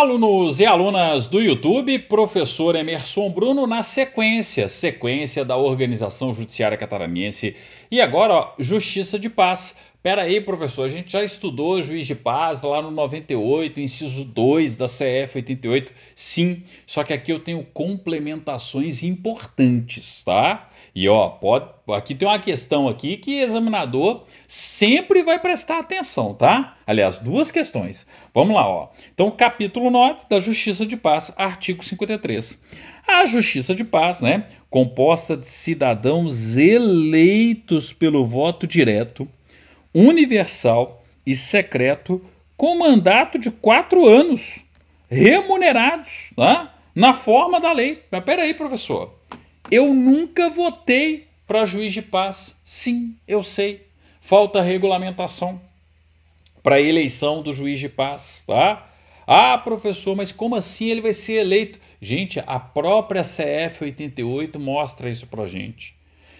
Alunos e alunas do YouTube, professor Emerson Bruno na sequência, sequência da Organização Judiciária Catarinense e agora ó, Justiça de Paz Pera aí, professor, a gente já estudou juiz de paz lá no 98, inciso 2 da CF 88. Sim, só que aqui eu tenho complementações importantes, tá? E ó, pode, aqui tem uma questão aqui que examinador sempre vai prestar atenção, tá? Aliás, duas questões. Vamos lá, ó. Então, capítulo 9 da Justiça de Paz, artigo 53. A Justiça de Paz, né, composta de cidadãos eleitos pelo voto direto universal e secreto com mandato de quatro anos, remunerados, né, na forma da lei. Mas peraí, professor, eu nunca votei para juiz de paz. Sim, eu sei. Falta regulamentação para eleição do juiz de paz, tá? Ah, professor, mas como assim ele vai ser eleito? Gente, a própria CF 88 mostra isso para gente.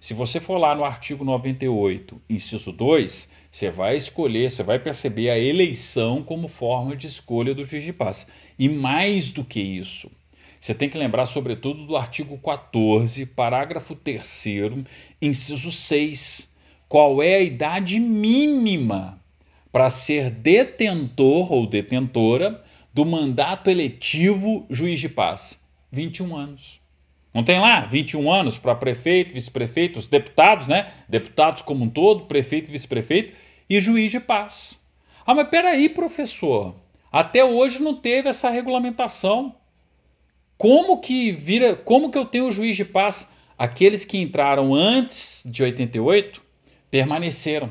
Se você for lá no artigo 98, inciso 2, você vai escolher, você vai perceber a eleição como forma de escolha do juiz de paz. E mais do que isso, você tem que lembrar, sobretudo, do artigo 14, parágrafo 3, inciso 6. Qual é a idade mínima para ser detentor ou detentora do mandato eletivo juiz de paz? 21 anos. Não tem lá 21 anos para prefeito, vice-prefeito, os deputados, né? Deputados como um todo, prefeito, vice-prefeito e juiz de paz. Ah, mas peraí, professor. Até hoje não teve essa regulamentação. Como que vira, como que eu tenho o juiz de paz? Aqueles que entraram antes de 88 permaneceram.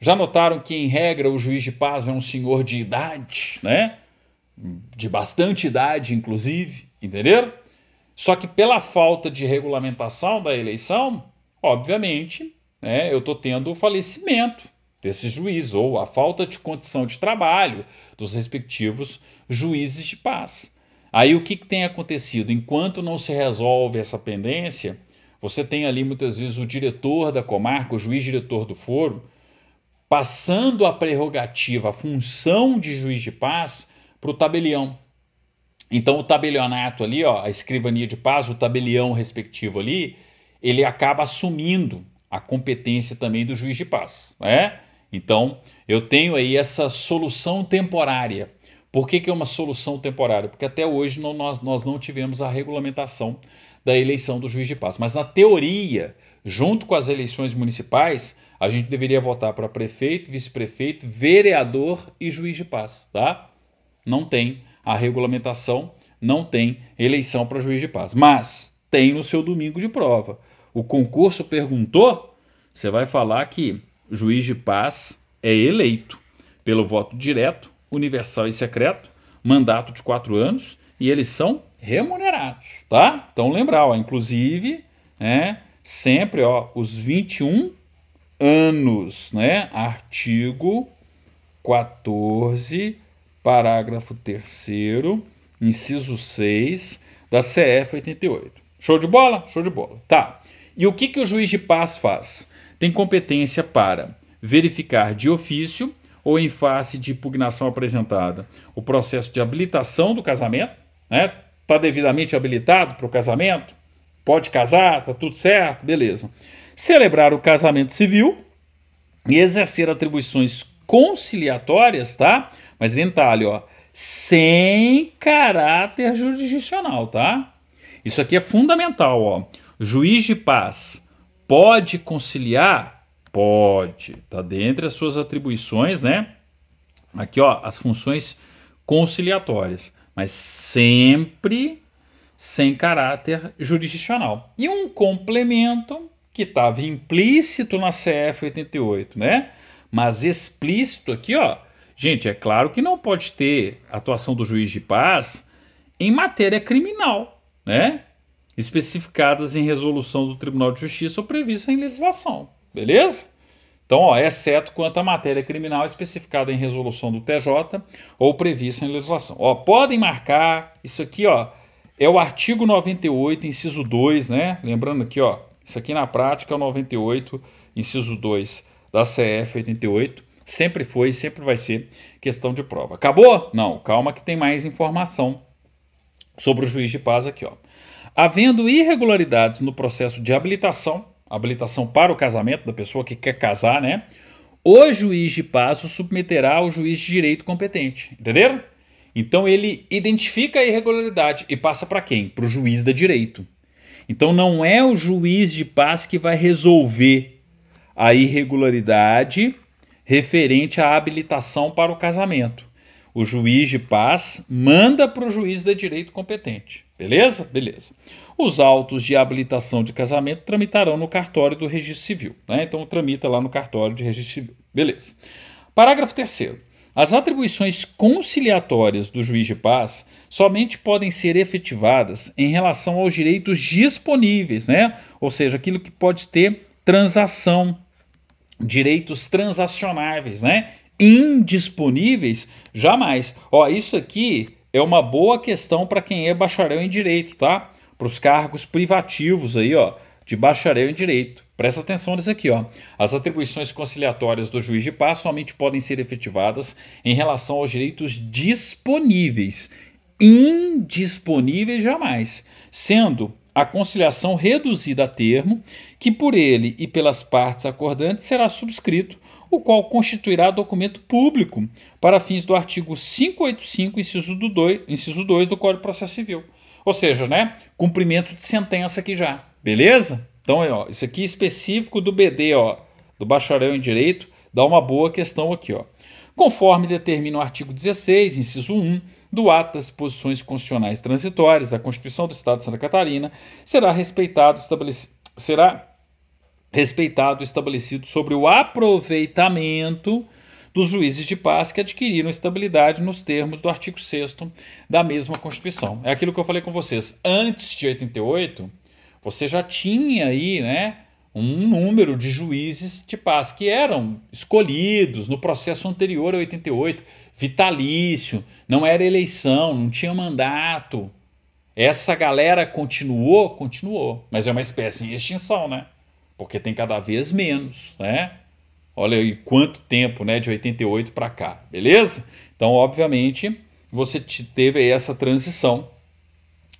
Já notaram que em regra o juiz de paz é um senhor de idade, né? De bastante idade, inclusive, entenderam? Só que pela falta de regulamentação da eleição, obviamente, né, eu estou tendo o falecimento desse juiz ou a falta de condição de trabalho dos respectivos juízes de paz. Aí o que, que tem acontecido? Enquanto não se resolve essa pendência, você tem ali muitas vezes o diretor da comarca, o juiz diretor do foro, passando a prerrogativa, a função de juiz de paz para o tabelião. Então o tabelionato ali, ó, a escrivania de paz, o tabelião respectivo ali, ele acaba assumindo a competência também do juiz de paz, né? Então, eu tenho aí essa solução temporária. Por que, que é uma solução temporária? Porque até hoje não, nós, nós não tivemos a regulamentação da eleição do juiz de paz. Mas na teoria, junto com as eleições municipais, a gente deveria votar para prefeito, vice-prefeito, vereador e juiz de paz, tá? Não tem a regulamentação não tem eleição para juiz de paz. Mas tem no seu domingo de prova. O concurso perguntou, você vai falar que juiz de paz é eleito pelo voto direto, universal e secreto, mandato de quatro anos e eles são remunerados, tá? Então lembrar, ó, inclusive, né, sempre, ó, os 21 anos, né, artigo 14 parágrafo 3, inciso 6 da CF 88. Show de bola? Show de bola. Tá. E o que, que o juiz de paz faz? Tem competência para verificar de ofício ou em face de impugnação apresentada o processo de habilitação do casamento, né? Está devidamente habilitado para o casamento? Pode casar, tá tudo certo, beleza. Celebrar o casamento civil e exercer atribuições conciliatórias, tá? Mas detalhe, ó, sem caráter jurisdicional, tá? Isso aqui é fundamental, ó. Juiz de paz pode conciliar? Pode, tá dentre as suas atribuições, né? Aqui, ó, as funções conciliatórias, mas sempre sem caráter jurisdicional. E um complemento que estava implícito na CF 88, né? Mas explícito aqui, ó, Gente, é claro que não pode ter atuação do juiz de paz em matéria criminal, né? Especificadas em resolução do Tribunal de Justiça ou prevista em legislação, beleza? Então, ó, exceto quanto à matéria criminal especificada em resolução do TJ ou prevista em legislação. Ó, podem marcar, isso aqui, ó, é o artigo 98, inciso 2, né? Lembrando aqui, ó, isso aqui na prática é o 98, inciso 2 da CF 88. Sempre foi e sempre vai ser questão de prova. Acabou? Não, calma que tem mais informação sobre o juiz de paz aqui, ó. Havendo irregularidades no processo de habilitação, habilitação para o casamento da pessoa que quer casar, né? O juiz de paz o submeterá ao juiz de direito competente, entenderam? Então ele identifica a irregularidade e passa para quem? Para o juiz da direito. Então não é o juiz de paz que vai resolver a irregularidade referente à habilitação para o casamento. O juiz de paz manda para o juiz de direito competente. Beleza? Beleza. Os autos de habilitação de casamento tramitarão no cartório do registro civil. Né? Então tramita lá no cartório de registro civil. Beleza. Parágrafo 3. As atribuições conciliatórias do juiz de paz somente podem ser efetivadas em relação aos direitos disponíveis, né? ou seja, aquilo que pode ter transação direitos transacionáveis, né? Indisponíveis, jamais. Ó, isso aqui é uma boa questão para quem é bacharel em direito, tá? Para os cargos privativos aí, ó, de bacharel em direito. Presta atenção nisso aqui, ó. As atribuições conciliatórias do juiz de paz somente podem ser efetivadas em relação aos direitos disponíveis, indisponíveis jamais, sendo a conciliação reduzida a termo, que por ele e pelas partes acordantes será subscrito, o qual constituirá documento público para fins do artigo 585, inciso, 2, inciso 2 do Código de Processo Civil. Ou seja, né, cumprimento de sentença aqui já, beleza? Então, ó, isso aqui específico do BD, ó, do bacharel em Direito, dá uma boa questão aqui, ó conforme determina o artigo 16, inciso 1, do Ato das Posições Constitucionais Transitórias da Constituição do Estado de Santa Catarina, será respeitado, estabelecido, será respeitado estabelecido sobre o aproveitamento dos juízes de paz que adquiriram estabilidade nos termos do artigo 6 da mesma Constituição. É aquilo que eu falei com vocês. Antes de 88, você já tinha aí, né, um número de juízes de paz que eram escolhidos no processo anterior a 88, vitalício, não era eleição, não tinha mandato. Essa galera continuou, continuou, mas é uma espécie em extinção, né? Porque tem cada vez menos, né? Olha aí quanto tempo, né, de 88 para cá, beleza? Então, obviamente, você teve essa transição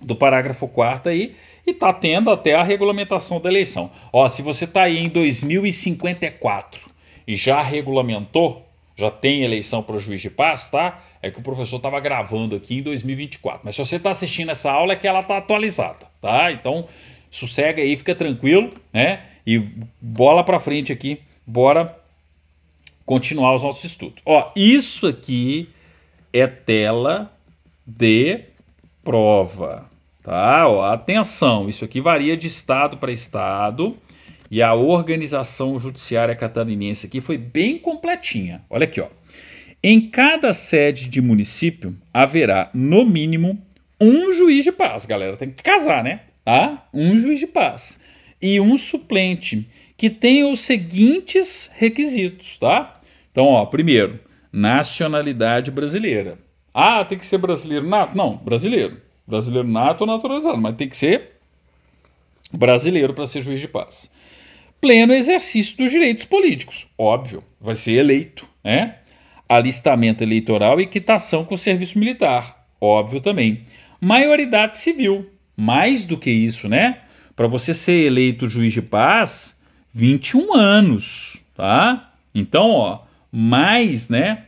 do parágrafo 4 aí e está tendo até a regulamentação da eleição. Ó, se você está aí em 2054 e já regulamentou, já tem eleição para o juiz de paz, tá? É que o professor estava gravando aqui em 2024. Mas se você está assistindo essa aula é que ela está atualizada, tá? Então sossega aí, fica tranquilo, né? E bola para frente aqui, bora continuar os nossos estudos. Ó, isso aqui é tela de prova. Tá? Ó, atenção, isso aqui varia de estado para estado. E a organização judiciária catarinense aqui foi bem completinha. Olha aqui, ó. Em cada sede de município haverá, no mínimo, um juiz de paz, galera. Tem que casar, né? Tá? Um juiz de paz. E um suplente que tenha os seguintes requisitos, tá? Então, ó, primeiro, nacionalidade brasileira. Ah, tem que ser brasileiro nato? Não, brasileiro. Brasileiro nato ou naturalizado, mas tem que ser brasileiro para ser juiz de paz. Pleno exercício dos direitos políticos, óbvio, vai ser eleito, né? Alistamento eleitoral e quitação com o serviço militar, óbvio também. Maioridade civil, mais do que isso, né? Para você ser eleito juiz de paz, 21 anos, tá? Então, ó, mais, né?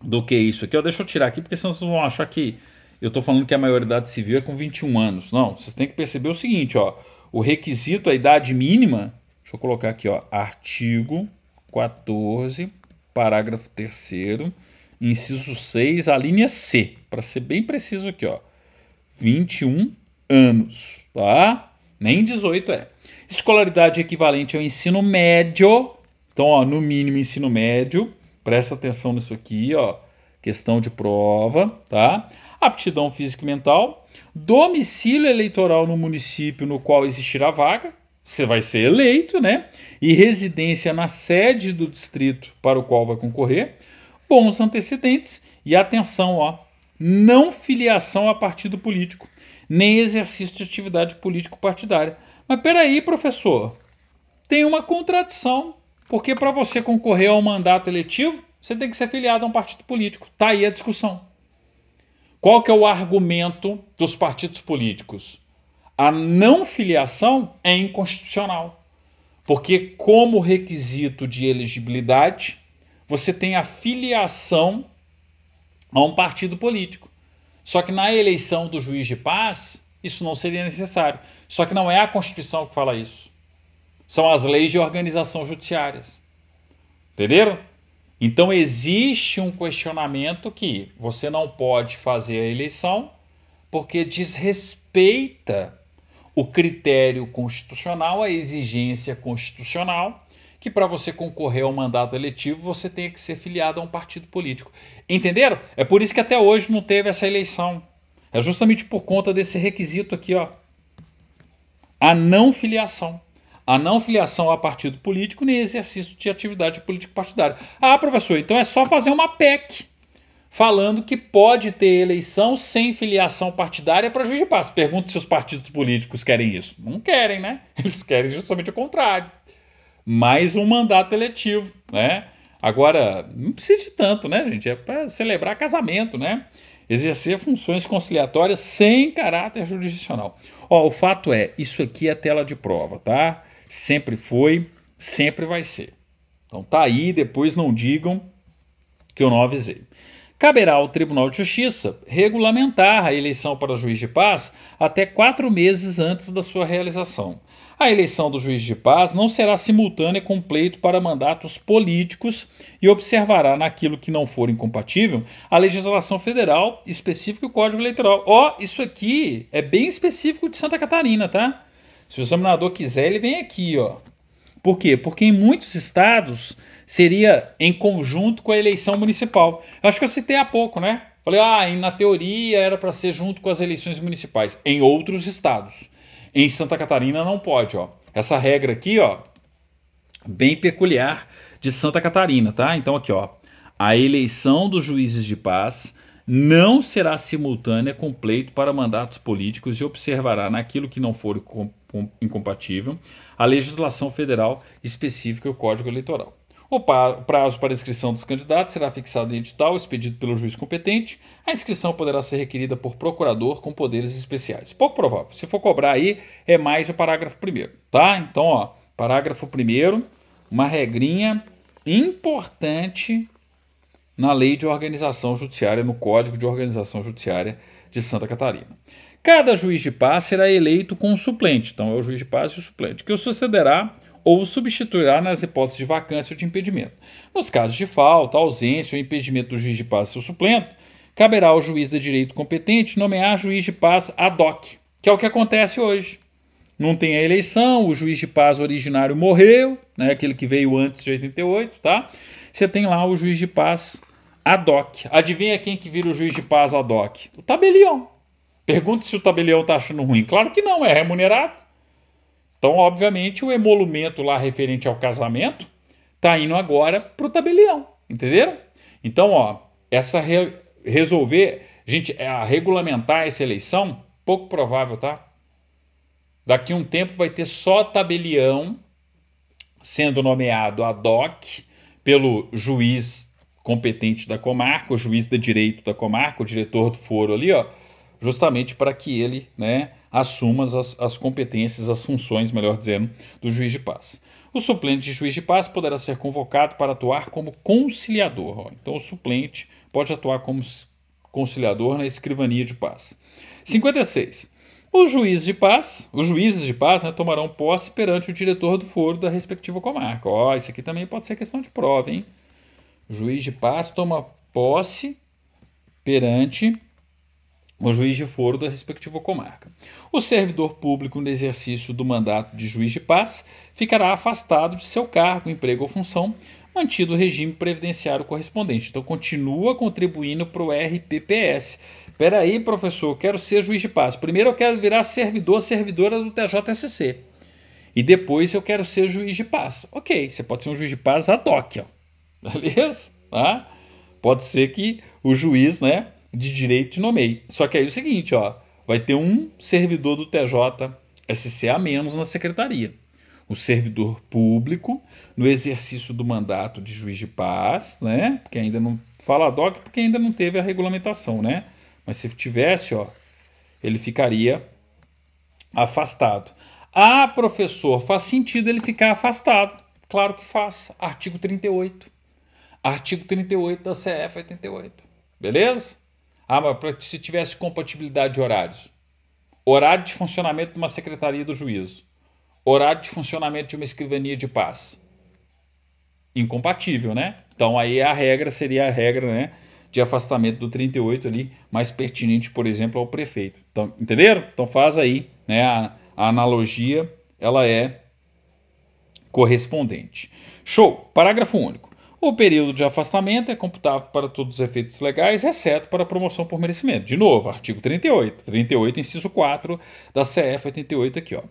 Do que isso aqui, ó, deixa eu tirar aqui, porque senão vocês vão achar que eu estou falando que a maioridade civil é com 21 anos. Não, vocês têm que perceber o seguinte, ó, o requisito, a idade mínima, deixa eu colocar aqui, ó, artigo 14, parágrafo 3 inciso 6, a linha C, para ser bem preciso aqui, ó, 21 anos, tá? Nem 18 é. Escolaridade equivalente ao ensino médio, então, ó, no mínimo ensino médio, presta atenção nisso aqui, ó, questão de prova, tá? aptidão física e mental, domicílio eleitoral no município no qual existirá a vaga, você vai ser eleito, né? E residência na sede do distrito para o qual vai concorrer, bons antecedentes e atenção, ó, não filiação a partido político, nem exercício de atividade político-partidária. Mas peraí, professor, tem uma contradição, porque para você concorrer ao mandato eletivo, você tem que ser filiado a um partido político. Tá aí a discussão. Qual que é o argumento dos partidos políticos? A não filiação é inconstitucional, porque como requisito de elegibilidade, você tem a filiação a um partido político. Só que na eleição do juiz de paz, isso não seria necessário. Só que não é a Constituição que fala isso. São as leis de organização judiciárias. Entenderam? Então existe um questionamento que você não pode fazer a eleição porque desrespeita o critério constitucional, a exigência constitucional, que para você concorrer ao mandato eletivo você tem que ser filiado a um partido político. Entenderam? É por isso que até hoje não teve essa eleição. É justamente por conta desse requisito aqui, ó. A não filiação a não filiação a partido político nem exercício de atividade político-partidária. Ah, professor, então é só fazer uma PEC falando que pode ter eleição sem filiação partidária para juiz de paz. Pergunta se os partidos políticos querem isso. Não querem, né? Eles querem justamente o contrário. Mais um mandato eletivo, né? Agora, não precisa de tanto, né, gente? É para celebrar casamento, né? Exercer funções conciliatórias sem caráter jurisdicional. Ó, o fato é, isso aqui é tela de prova, tá? sempre foi, sempre vai ser. Então tá aí, depois não digam que eu não avisei. Caberá ao Tribunal de Justiça regulamentar a eleição para juiz de paz até quatro meses antes da sua realização. A eleição do juiz de paz não será simultânea com pleito para mandatos políticos e observará naquilo que não for incompatível a legislação federal específica e o Código Eleitoral. Ó, oh, isso aqui é bem específico de Santa Catarina, tá? Se o examinador quiser, ele vem aqui, ó. Por quê? Porque em muitos estados seria em conjunto com a eleição municipal. Eu acho que eu citei há pouco, né? Falei, ah, na teoria era para ser junto com as eleições municipais, em outros estados. Em Santa Catarina não pode, ó. Essa regra aqui, ó, bem peculiar de Santa Catarina, tá? Então aqui, ó, a eleição dos juízes de paz não será simultânea com pleito para mandatos políticos e observará naquilo que não for incompatível a legislação federal específica e o Código Eleitoral. O prazo para inscrição dos candidatos será fixado em edital expedido pelo juiz competente. A inscrição poderá ser requerida por procurador com poderes especiais. Pouco provável. Se for cobrar aí, é mais o parágrafo primeiro, tá? Então, ó, parágrafo primeiro, uma regrinha importante na Lei de Organização Judiciária, no Código de Organização Judiciária de Santa Catarina. Cada juiz de paz será eleito com um suplente, então é o juiz de paz e o suplente, que o sucederá ou o substituirá nas hipóteses de vacância ou de impedimento. Nos casos de falta, ausência ou impedimento do juiz de paz e seu suplente, caberá ao juiz de direito competente nomear juiz de paz ad hoc, que é o que acontece hoje. Não tem a eleição, o juiz de paz originário morreu, né, aquele que veio antes de 88, tá? Você tem lá o juiz de paz Adoc. Adivinha quem que vira o juiz de paz Adoc? O tabelião. Pergunta se o tabelião está achando ruim. Claro que não, é remunerado. Então, obviamente, o emolumento lá referente ao casamento está indo agora para o tabelião. Entenderam? Então, ó, essa re resolver, gente, é, a regulamentar essa eleição, pouco provável, tá? Daqui um tempo vai ter só tabelião sendo nomeado ad hoc pelo juiz competente da comarca, o juiz de direito da comarca, o diretor do foro ali, ó, justamente para que ele né, assuma as, as competências, as funções, melhor dizendo, do juiz de paz. O suplente de juiz de paz poderá ser convocado para atuar como conciliador. Ó. Então, o suplente pode atuar como conciliador na escrivania de paz. 56. Os juízes de paz, os juízes de paz né, tomarão posse perante o diretor do foro da respectiva comarca. Ó, isso aqui também pode ser questão de prova, hein? juiz de paz toma posse perante o juiz de foro da respectiva comarca. O servidor público no exercício do mandato de juiz de paz ficará afastado de seu cargo, emprego ou função, mantido o regime previdenciário correspondente. Então continua contribuindo para o RPPS. Espera aí, professor, eu quero ser juiz de paz. Primeiro eu quero virar servidor, servidora do TJSC. E depois eu quero ser juiz de paz. Ok, você pode ser um juiz de paz ad hoc, ó Beleza? Tá? Pode ser que o juiz né, de direito te nomeie. Só que aí é o seguinte, ó, vai ter um servidor do TJ SCA a menos na secretaria. O servidor público, no exercício do mandato de juiz de paz, né? Porque ainda não fala DOC, porque ainda não teve a regulamentação, né? Mas se tivesse, ó, ele ficaria afastado. Ah, professor, faz sentido ele ficar afastado. Claro que faz. Artigo 38. Artigo 38 da CF 88. Beleza? Ah, mas se tivesse compatibilidade de horários. Horário de funcionamento de uma secretaria do juízo. Horário de funcionamento de uma escrivania de paz. Incompatível, né? Então aí a regra seria a regra, né? De afastamento do 38 ali, mais pertinente, por exemplo, ao prefeito. Então, entenderam? Então faz aí, né? A, a analogia, ela é correspondente. Show! Parágrafo único. O período de afastamento é computável para todos os efeitos legais, exceto para promoção por merecimento. De novo, artigo 38, 38, inciso 4 da CF 88 aqui, ó.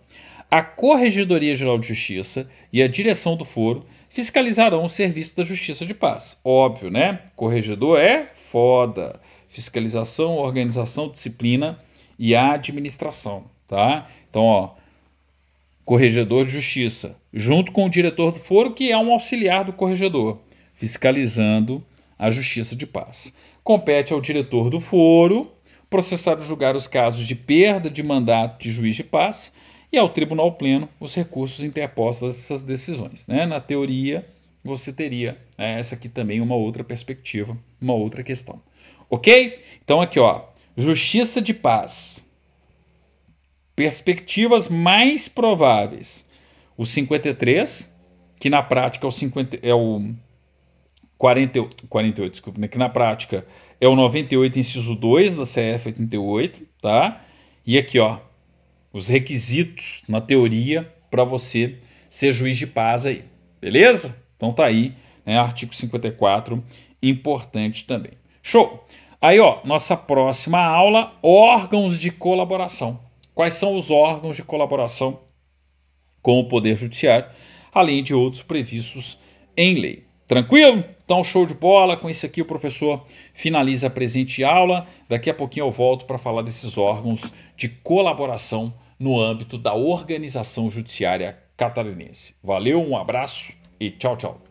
A Corregedoria Geral de Justiça e a direção do foro fiscalizarão o serviço da Justiça de Paz. Óbvio, né? Corregedor é foda. Fiscalização, organização, disciplina e administração, tá? Então, ó, corregedor de justiça, junto com o diretor do foro, que é um auxiliar do corregedor fiscalizando a justiça de paz. Compete ao diretor do foro processar e julgar os casos de perda de mandato de juiz de paz e ao tribunal pleno os recursos interpostos dessas decisões. Né? Na teoria, você teria né, essa aqui também uma outra perspectiva, uma outra questão. Ok? Então aqui, ó, justiça de paz. Perspectivas mais prováveis. O 53, que na prática é o 50, é o 40, 48, desculpa, né, que na prática é o 98, inciso 2 da CF 88, tá? E aqui, ó, os requisitos na teoria para você ser juiz de paz aí, beleza? Então tá aí, né, artigo 54, importante também. Show! Aí, ó, nossa próxima aula, órgãos de colaboração. Quais são os órgãos de colaboração com o Poder Judiciário, além de outros previstos em lei. Tranquilo? Então, show de bola. Com isso aqui, o professor finaliza a presente aula. Daqui a pouquinho eu volto para falar desses órgãos de colaboração no âmbito da organização judiciária catarinense. Valeu, um abraço e tchau, tchau.